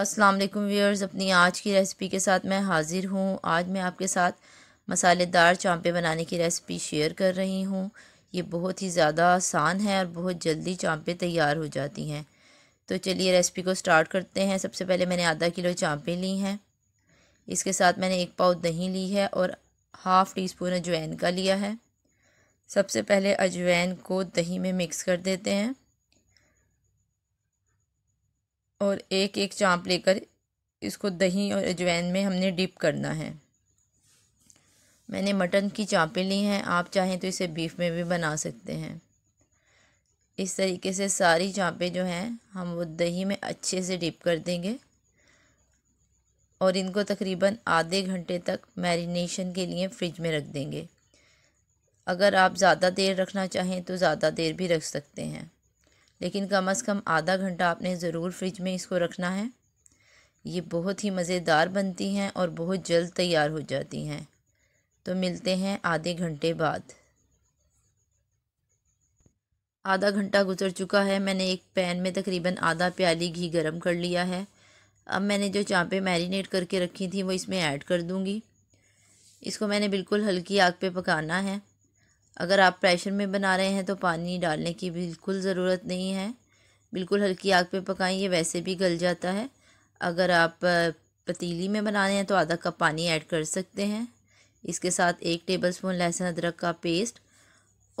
अस्सलाम वालेकुम व्यूअर्स अपनी आज की रेसिपी के साथ मैं हाज़िर हूँ आज मैं आपके साथ मसालेदार चांपे बनाने की रेसिपी शेयर कर रही हूँ ये बहुत ही ज़्यादा आसान है और बहुत जल्दी चांपे तैयार हो जाती हैं तो चलिए रेसिपी को स्टार्ट करते हैं सबसे पहले मैंने आधा किलो चांपे ली हैं इसके साथ मैंने एक पाव दही ली है और हाफ़ टी स्पून अजवैन का लिया है सबसे पहले अजवैन को दही में मिक्स कर देते हैं और एक एक चाँप लेकर इसको दही और अजवैन में हमने डिप करना है मैंने मटन की चाँपें ली हैं आप चाहें तो इसे बीफ में भी बना सकते हैं इस तरीके से सारी चाँपें जो हैं हम वो दही में अच्छे से डिप कर देंगे और इनको तकरीबन आधे घंटे तक मैरिनेशन के लिए फ्रिज में रख देंगे अगर आप ज़्यादा देर रखना चाहें तो ज़्यादा देर भी रख सकते हैं लेकिन कम अज़ कम आधा घंटा आपने ज़रूर फ्रिज में इसको रखना है ये बहुत ही मज़ेदार बनती हैं और बहुत जल्द तैयार हो जाती हैं तो मिलते हैं आधे घंटे बाद आधा घंटा गुजर चुका है मैंने एक पैन में तकरीबन आधा प्याली घी गरम कर लिया है अब मैंने जो चाँपे मैरिनेट करके रखी थी वो इसमें ऐड कर दूँगी इसको मैंने बिल्कुल हल्की आग पे पकाना है अगर आप प्रेशर में बना रहे हैं तो पानी डालने की बिल्कुल ज़रूरत नहीं है बिल्कुल हल्की आग पे पकाएं ये वैसे भी गल जाता है अगर आप पतीली में बना रहे हैं तो आधा कप पानी ऐड कर सकते हैं इसके साथ एक टेबलस्पून लहसुन अदरक का पेस्ट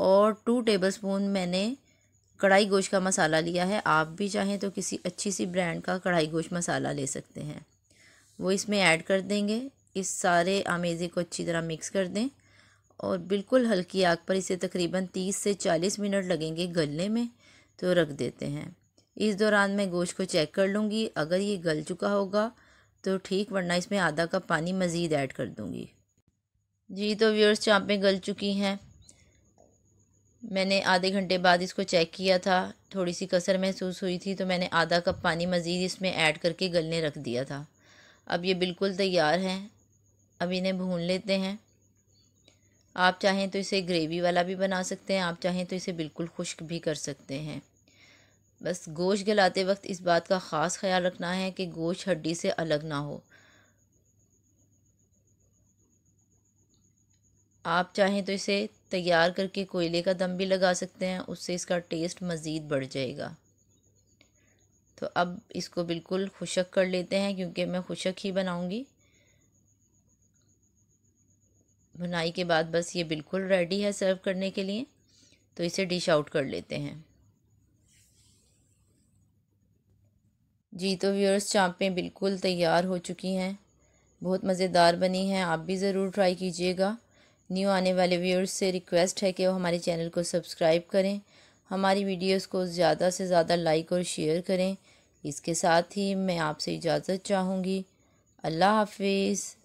और टू टेबलस्पून मैंने कढ़ाई गोश का मसाला लिया है आप भी चाहें तो किसी अच्छी सी ब्रांड का कढ़ाई गोश मसाला ले सकते हैं वो इसमें ऐड कर देंगे इस सारे आमेज़े को अच्छी तरह मिक्स कर दें और बिल्कुल हल्की आग पर इसे तकरीबन 30 से 40 मिनट लगेंगे गलने में तो रख देते हैं इस दौरान मैं गोश्त को चेक कर लूँगी अगर ये गल चुका होगा तो ठीक वरना इसमें आधा कप पानी मज़ीद ऐड कर दूँगी जी तो व्यूअर्स चाँपें गल चुकी हैं मैंने आधे घंटे बाद इसको चेक किया था थोड़ी सी कसर महसूस हुई थी तो मैंने आधा कप पानी मज़ीद इसमें ऐड करके गलने रख दिया था अब ये बिल्कुल तैयार हैं अब इन्हें भून लेते हैं आप चाहें तो इसे ग्रेवी वाला भी बना सकते हैं आप चाहें तो इसे बिल्कुल खुश्क भी कर सकते हैं बस गोश्त गलाते वक्त इस बात का ख़ास ख्याल रखना है कि गोश्त हड्डी से अलग ना हो आप चाहें तो इसे तैयार करके कोयले का दम भी लगा सकते हैं उससे इसका टेस्ट मज़ीद बढ़ जाएगा तो अब इसको बिल्कुल खुशक कर लेते हैं क्योंकि मैं खुशक ही बनाऊंगी भुनाई के बाद बस ये बिल्कुल रेडी है सर्व करने के लिए तो इसे डिश आउट कर लेते हैं जी तो व्यूअर्स चाँपें बिल्कुल तैयार हो चुकी हैं बहुत मज़ेदार बनी हैं आप भी ज़रूर ट्राई कीजिएगा न्यू आने वाले व्यूअर्स से रिक्वेस्ट है कि वो हमारे चैनल को सब्सक्राइब करें हमारी वीडियोस को ज़्यादा से ज़्यादा लाइक और शेयर करें इसके साथ ही मैं आपसे इजाज़त चाहूँगी अल्लाह हाफिज़